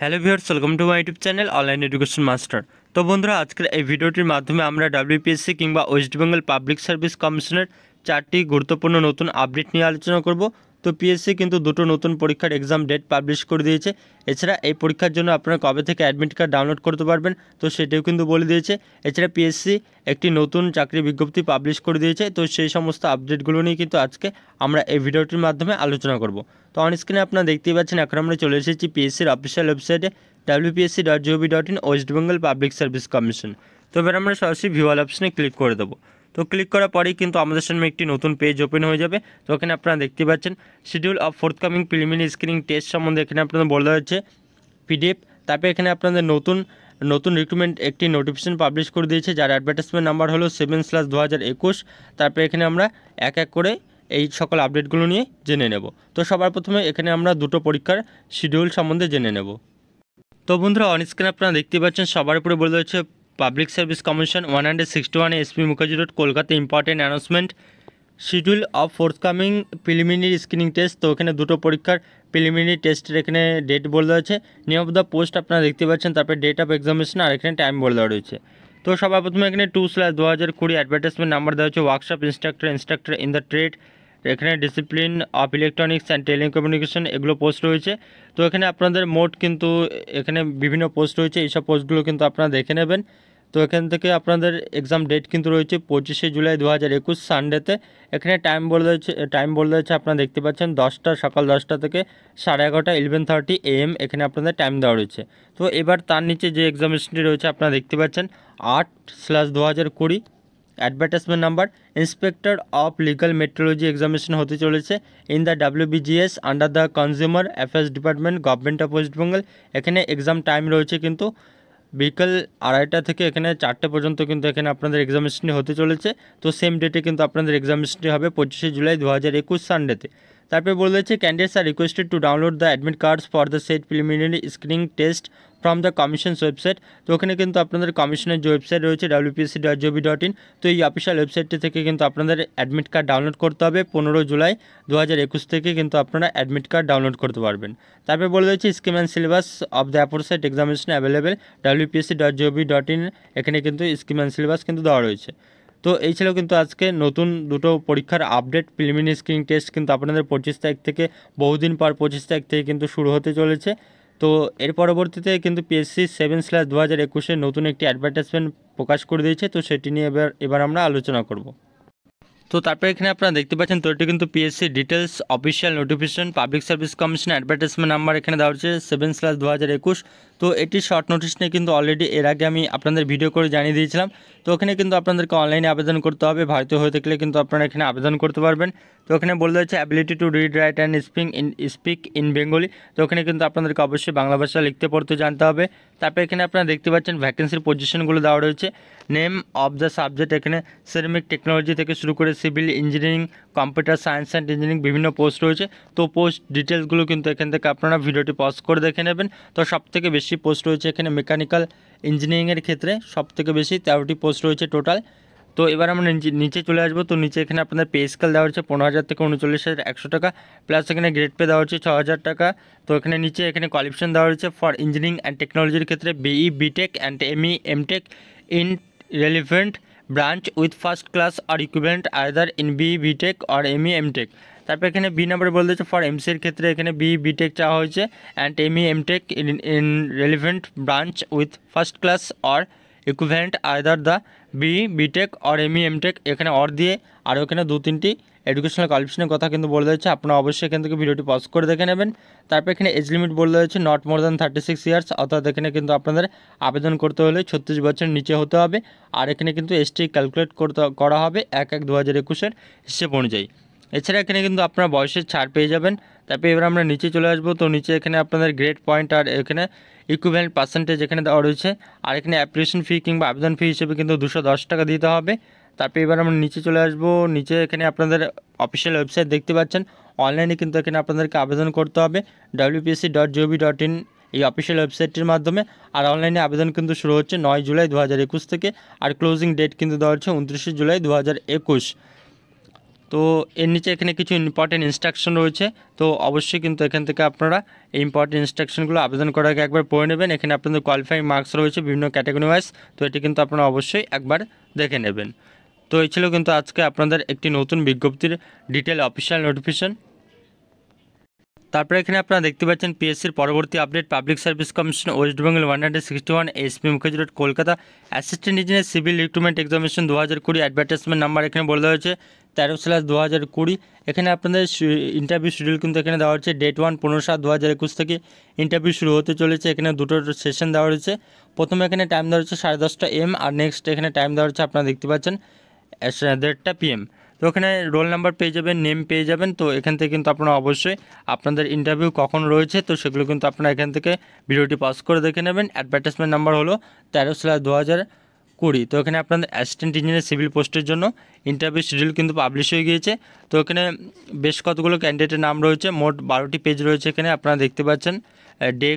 hello viewers welcome to my YouTube channel online education master তো বন্ধুরা আজকের এই ভিডিওটির মাধ্যমে আমরা ডাব্লিউপিএসসি কিংবা ওয়েস্ট বেঙ্গল পাবলিক সার্ভিস কমিশনের চারটি গুরুত্বপূর্ণ নতুন আপডেট নিয়ে আলোচনা করব তো পিএসসি কিন্তু দুটো নতুন পরীক্ষার এক্সাম ডেট পাবলিশ করে দিয়েছে এছাড়া এই পরীক্ষার জন্য আপনারা কবে থেকে অ্যাডমিট কার্ড ডাউনলোড করতে পারবেন তো সেটিও কিন্তু বলে দিয়েছে এছাড়া পিএসসি একটি নতুন চাকরি বিজ্ঞপ্তি পাবলিশ করে দিয়েছে তো সেই সমস্ত আপডেটগুলো নিয়ে কিন্তু আজকে আমরা এই ভিডিওটির মাধ্যমে আলোচনা করব তো অন স্ক্রিনে আপনারা দেখতেই পাচ্ছেন এখন আমরা চলে এসেছি পিএসসির অফিসিয়াল ওয়েবসাইটে WBPSC dot gov dot in West Bengal public service commission তো এবার আমরা সরাসরি ভিওয়াল অপশনে ক্লিক করে দেবো তো ক্লিক করার পরেই কিন্তু আমাদের সামনে একটি নতুন পেজ ওপেন হয়ে যাবে তো এখানে আপনারা দেখতে পাচ্ছেন schedule of forthcoming preliminary screening test সম্বন্ধে এখানে আপনাদের বলা হয়েছে পিডিএফ তারপরে এখানে আপনাদের নতুন নতুন রিক্রুটমেন্ট একটি নোটিফিকেশন পাবলিশ করে দিয়েছে যার অ্যাডভার্টাইজমেন্ট নাম্বার হলো সেভেন স্ল্যাশ দু হাজার একুশ তারপরে এখানে আমরা এক এক করে এই সকল আপডেটগুলো নিয়ে জেনে নেব তো সবার প্রথমে এখানে আমরা দুটো পরীক্ষার শিডিউল সম্বন্ধে জেনে নেব তো বন্ধুরা অন স্ক্রিন আপনারা দেখতে পাচ্ছেন সবার উপরে বলে রয়েছে public service commission one hundred sixty one SP Mukherjee road Kolkata important announcement schedule of forthcoming preliminary screening test তো এখানে দুটো পরীক্ষার প্রিলিমিনারি টেস্টের এখানে ডেট বলে দেওয়া আছে নেম অফ দ্য পোস্ট আপনারা দেখতে পাচ্ছেন তারপরে ডেট অফ এক্সামিনেশন আর এখানে টাইম বলে দেওয়া রয়েছে তো সবার প্রথমে এখানে টু স্ল্যাশ দু হাজার কুড়ি অ্যাডভার্টাইজমেন্ট নাম্বার দেওয়া হচ্ছে workshop instructor instructor in the trade এখানে discipline of electronics and telecommunication এগুলো পোস্ট রয়েছে তো এখানে আপনাদের মোট কিন্তু এখানে বিভিন্ন পোস্ট রয়েছে এইসব পোস্টগুলো কিন্তু আপনারা দেখে নেবেন তো এখান থেকে আপনাদের এক্সাম ডেট কিন্তু রয়েছে পঁচিশে জুলাই দু হাজার একুশ সানডেতে এখানে টাইম বলে দিয়েছে টাইম বলে দিয়েছে আপনারা দেখতে পাচ্ছেন দশটা সকাল দশটা থেকে সাড়ে এগারোটা ইলেভেন থার্টি এম এখানে আপনাদের টাইম দেওয়া রয়েছে তো এবার তার নিচে যে এক্সামিনেশনটি রয়েছে আপনারা দেখতে পাচ্ছেন আট স্ল্যাশ দু হাজার কুড়ি advertisement number inspector of legal metrology examination হতে চলেছে in the WBGS under the consumer affairs department government of West Bengal এখানে এক্সাম টাইম রয়েছে কিন্তু বিকেল আড়াইটা থেকে এখানে চারটে পর্যন্ত কিন্তু এখানে আপনাদের এক্সামিনেশনটি হতে চলেছে তো সেম ডেটে কিন্তু আপনাদের এক্সামিনেশনটি হবে পঁচিশে জুলাই দু হাজার একুশ সানডেতে তারপরে বলে দিচ্ছে candidates are requested to download the admit cards for the set preliminary screening test from the commission's website তো ওখানে কিন্তু আপনাদের কমিশনের যে ওয়েবসাইট রয়েছে WPSC dot GB dot in তো এই অফিসিয়াল ওয়েবসাইটটি থেকে কিন্তু আপনাদের অ্যাডমিট কার্ড ডাউনলোড করতে হবে পনেরো জুলাই দু হাজার একুশ থেকে কিন্তু আপনারা অ্যাডমিট কার্ড ডাউনলোড করতে পারবেন তারপরে বলে দিয়েছি scheme and syllabus of the site examination available WPSC dot GB dot in এখানে কিন্তু স্কিম অ্যান্ড সিলেবাস কিন্তু দেওয়া রয়েছে তো এই ছিল কিন্তু আজকে নতুন দুটো পরীক্ষার আপডেট প্রিলিমিনারি স্ক্রিনিং টেস্ট কিন্তু আপনাদের পঁচিশ তারিখ থেকে বহুদিন পর পঁচিশ তারিখ থেকে কিন্তু শুরু হতে চলেছে তো এর পরবর্তীতে কিন্তু পিএসসি সেভেন স্ল্যাশ দু হাজার একুশে নতুন একটি অ্যাডভার্টাইজমেন্ট প্রকাশ করে দিয়েছে তো সেটি নিয়ে এবার এবার আমরা আলোচনা করব তো তারপরে এখানে আপনারা দেখতে পাচ্ছেন তো এটি কিন্তু PSC details official notification public service commission advertisement number এখানে দেওয়া হচ্ছে সেভেন স্ল্যাশ দু হাজার একুশ তো এটি শর্ট নোটিস নিয়ে কিন্তু অলরেডি এর আগে আমি আপনাদের ভিডিও করে জানিয়ে দিয়েছিলাম তো ওখানে কিন্তু আপনাদেরকে অনলাইনে আবেদন করতে হবে ভারতীয় হয়ে থাকলে কিন্তু আপনারা এখানে আবেদন করতে পারবেন তো ওখানে বলে হচ্ছে ability to read write and speak in speak in Bengali তো ওখানে কিন্তু আপনাদেরকে অবশ্যই বাংলা ভাষা লিখতে পড়তে জানতে হবে তারপরে এখানে আপনারা দেখতে পাচ্ছেন ভ্যাকেন্সির পজিশনগুলো দেওয়া রয়েছে নেম অফ দ্য সাবজেক্ট এখানে সেরামিক টেকনোলজি থেকে শুরু করে civil engineering computer science and engineering বিভিন্ন পোস্ট রয়েছে তো পোস্ট ডিটেলসগুলো কিন্তু এখান থেকে আপনারা ভিডিওটি পজ করে দেখে নেবেন তো সবথেকে বেশি পোস্ট রয়েছে এখানে মেকানিক্যাল ইঞ্জিনিয়ারিংয়ের ক্ষেত্রে সবথেকে বেশি তেরোটি পোস্ট রয়েছে টোটাল তো এবার আমরা নিচে চলে আসবো তো নিচে এখানে আপনাদের পে স্কেল দেওয়া হচ্ছে পনেরো হাজার থেকে উনচল্লিশ হাজার একশো টাকা প্লাস এখানে গ্রেড পে দেওয়া হচ্ছে ছ হাজার টাকা তো এখানে নিচে এখানে কোয়ালিফিকেশন দেওয়া হচ্ছে ফর ইঞ্জিনিয়ারিং অ্যান্ড টেকনোলজির ক্ষেত্রে BE BTech and ME MTech in relevant branch with first class or equipment either in B BTech or M E tech তারপর এখানে বি নাম্বারে বলে দিয়েছে ফর এমসির ক্ষেত্রে এখানে বি বিটেক চাওয়া হয়েছে and M E MTech in in relevant branch with first class or equipment either the B BTech or M E tech এখানে অর দিয়ে আর এখানে দু তিনটি এডুকেশনাল কোয়ালিফিকেশনের কথা কিন্তু বলে দিয়েছে আপনারা অবশ্যই এখান থেকে ভিডিওটি পজ করে দেখে নেবেন তারপর এখানে এজ লিমিট বলে দিয়েছে not more than thirty six years অর্থাৎ এখানে কিন্তু আপনাদের আবেদন করতে হলে ছত্রিশ বছর নিচে হতে হবে আর এখানে কিন্তু এসটি ক্যালকুলেট করতে করা হবে এক এক দু হাজার একুশের হিসেব অনুযায়ী এছাড়া এখানে কিন্তু আপনারা বয়সের ছাড় পেয়ে যাবেন তারপরে এবার আমরা নিচে চলে আসবো তো নিচে এখানে আপনাদের গ্রেড পয়েন্ট আর এখানে ইকুইভ্যালেন্ট পার্সেন্টেজ এখানে দেওয়া রয়েছে আর এখানে অ্যাপ্লিকেশন ফি কিংবা আবেদন ফি হিসেবে কিন্তু দুশো টাকা দিতে হবে তারপর এবার আমরা নিচে চলে আসব নিচে এখানে আপনাদের অফিসিয়াল ওয়েবসাইট দেখতে পাচ্ছেন অনলাইনে কিন্তু এখানে আপনাদেরকে আবেদন করতে হবে WPSC dot gov dot in এই অফিসিয়াল ওয়েবসাইটটির মাধ্যমে আর অনলাইনে আবেদন কিন্তু শুরু হচ্ছে নয় জুলাই দু থেকে আর ক্লোজিং ডেট কিন্তু দেওয়া হচ্ছে উনত্রিশে জুলাই দু তো এর নিচে এখানে কিছু ইম্পর্টেন্ট ইনস্ট্রাকশন রয়েছে তো অবশ্যই কিন্তু এখান থেকে আপনারা এই ইম্পর্টেন্ট ইনস্ট্রাকশনগুলো আবেদন করার আগে একবার পড়ে নেবেন এখানে আপনাদের কোয়ালিফাইং মার্কস রয়েছে বিভিন্ন ক্যাটাগরি ওয়াইজ তো এটি কিন্তু আপনারা অবশ্যই একবার দেখে নেবেন তো এই ছিল কিন্তু আজকে আপনাদের একটি নতুন বিজ্ঞপ্তির ডিটেল অফিসিয়াল নোটিফিকেশন তারপরে এখানে আপনারা দেখতে পাচ্ছেন পিএসসির পরবর্তী update public service commission West Bengal one hundred sixty one SP Mukherjee road Kolkata assistant engineer civil recruitment examination দু হাজার কুড়ি অ্যাডভার্টাইজমেন্ট নাম্বার এখানে বলা হয়েছে তেরো স্ল্যাশ দু হাজার কুড়ি এখানে আপনাদের ইন্টারভিউ শিডিউল কিন্তু এখানে দেওয়া হচ্ছে ডেট ওয়ান পনেরো সাত দু হাজার একুশ থেকে ইন্টারভিউ শুরু হতে চলেছে এখানে দুটো সেশন দেওয়া হয়েছে প্রথমে এখানে টাইম দেওয়া হচ্ছে সাড়ে দশটা এম আর নেক্সট এখানে টাইম দেওয়া হচ্ছে আপনারা দেখতে পাচ্ছেন দেড়টা পিএম তো ওখানে রোল নাম্বার পেয়ে যাবেন নেম পেয়ে যাবেন তো এখান থেকে কিন্তু আপনারা অবশ্যই আপনাদের ইন্টারভিউ কখন রয়েছে তো সেগুলো কিন্তু আপনারা এখান থেকে ভিডিওটি পাস করে দেখে নেবেন অ্যাডভার্টাইজমেন্ট নাম্বার হলো তেরো স্ল্যাশ দু হাজার কুড়ি তো এখানে আপনাদের অ্যাসিস্ট্যান্ট ইঞ্জিনিয়ার সিভিল পোস্টের জন্য ইন্টারভিউ শিডিউল কিন্তু পাবলিশ হয়ে গিয়েছে তো এখানে বেশ কতগুলো ক্যান্ডিডেটের নাম রয়েছে মোট বারোটি পেজ রয়েছে এখানে আপনারা দেখতে পাচ্ছেন ডে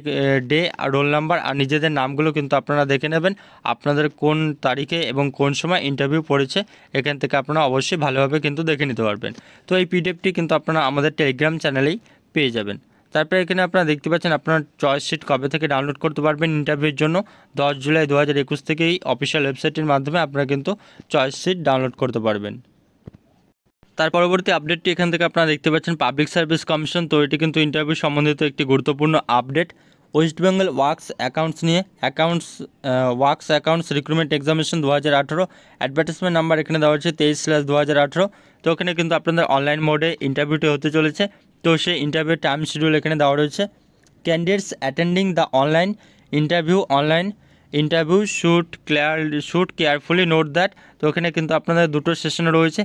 ডে আর রোল নাম্বার আর নিজেদের নামগুলো কিন্তু আপনারা দেখে নেবেন আপনাদের কোন তারিখে এবং কোন সময় ইন্টারভিউ পড়েছে এখান থেকে আপনারা অবশ্যই ভালোভাবে কিন্তু দেখে নিতে পারবেন তো এই পিডিএফটি কিন্তু আপনারা আমাদের টেলিগ্রাম চ্যানেলেই পেয়ে যাবেন তারপরে এখানে আপনারা দেখতে পাচ্ছেন আপনার চয়েস শিট কবে থেকে ডাউনলোড করতে পারবেন ইন্টারভিউর জন্য দশ জুলাই দু হাজার একুশ থেকেই অফিসিয়াল ওয়েবসাইটের মাধ্যমে আপনারা কিন্তু চয়েস শিট ডাউনলোড করতে পারবেন তার পরবর্তী আপডেটটি এখান থেকে আপনারা দেখতে পাচ্ছেন পাবলিক সার্ভিস কমিশন তো এটি কিন্তু ইন্টারভিউ সম্বন্ধিত একটি গুরুত্বপূর্ণ update West Bengal works accounts নিয়ে accounts works accounts recruitment examination দু হাজার আঠেরো অ্যাডভার্টাইজমেন্ট নাম্বার এখানে দেওয়া হচ্ছে তেইশ স্ল্যাশ দু হাজার আঠেরো তো ওখানে কিন্তু আপনাদের অনলাইন মোডে ইন্টারভিউটি হতে চলেছে তো সেই ইন্টারভিউ টাইম শিডিউল এখানে দেওয়া রয়েছে candidates attending the online interview online interview should clear should carefully note that তো ওখানে কিন্তু আপনাদের দুটো সেশন রয়েছে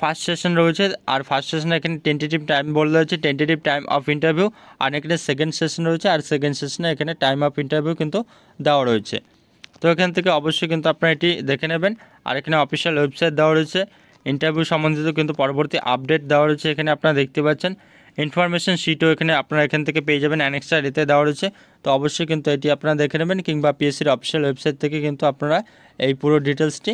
ফার্স্ট সেশন রয়েছে আর ফার্স্ট সেশনে এখানে টেন্টেটিভ টাইম বলে রয়েছে টেন্টেটিভ টাইম অফ ইন্টারভিউ আর এখানে সেকেন্ড সেশন রয়েছে আর সেকেন্ড সেশনে এখানে টাইম অফ ইন্টারভিউ কিন্তু দেওয়া রয়েছে তো এখান থেকে অবশ্যই কিন্তু আপনারা এটি দেখে নেবেন আর এখানে অফিসিয়াল ওয়েবসাইট দেওয়া রয়েছে ইন্টারভিউ সম্বন্ধিত কিন্তু পরবর্তী আপডেট দেওয়া রয়েছে এখানে আপনারা দেখতে পাচ্ছেন ইনফরমেশন শিটও এখানে আপনারা এখান থেকে পেয়ে যাবেন অ্যানেক্সার এতে দেওয়া রয়েছে তো অবশ্যই কিন্তু এটি আপনারা দেখে নেবেন কিংবা পিএসসির অফিসিয়াল ওয়েবসাইট থেকে কিন্তু আপনারা এই পুরো ডিটেলসটি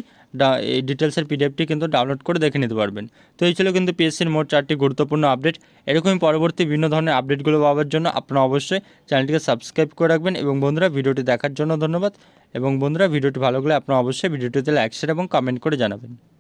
এই ডিটেলসের পিডিএফটি কিন্তু ডাউনলোড করে দেখে নিতে পারবেন তো এই ছিল কিন্তু পিএসসির মোট চারটি গুরুত্বপূর্ণ আপডেট এরকমই পরবর্তী বিভিন্ন ধরনের আপডেটগুলো পাওয়ার জন্য আপনারা অবশ্যই চ্যানেলটিকে সাবস্ক্রাইব করে রাখবেন এবং বন্ধুরা ভিডিওটি দেখার জন্য ধন্যবাদ এবং বন্ধুরা ভিডিওটি ভালো লাগলে আপনারা অবশ্যই ভিডিওটিতে লাইক শেয়ার এবং কমেন্ট করে জানাবেন